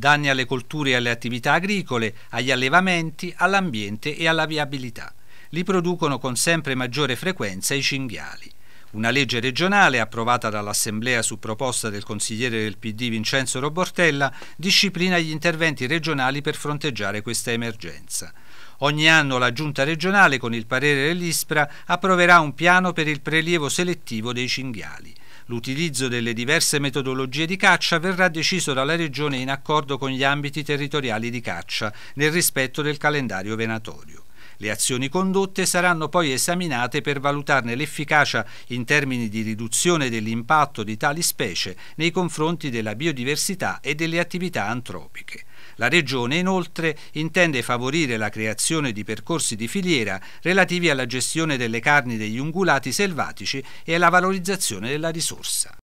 danni alle colture e alle attività agricole, agli allevamenti, all'ambiente e alla viabilità. Li producono con sempre maggiore frequenza i cinghiali. Una legge regionale approvata dall'Assemblea su proposta del consigliere del PD Vincenzo Robortella disciplina gli interventi regionali per fronteggiare questa emergenza. Ogni anno la Giunta regionale, con il parere dell'ISPRA, approverà un piano per il prelievo selettivo dei cinghiali. L'utilizzo delle diverse metodologie di caccia verrà deciso dalla Regione in accordo con gli ambiti territoriali di caccia, nel rispetto del calendario venatorio. Le azioni condotte saranno poi esaminate per valutarne l'efficacia in termini di riduzione dell'impatto di tali specie nei confronti della biodiversità e delle attività antropiche. La Regione inoltre intende favorire la creazione di percorsi di filiera relativi alla gestione delle carni degli ungulati selvatici e alla valorizzazione della risorsa.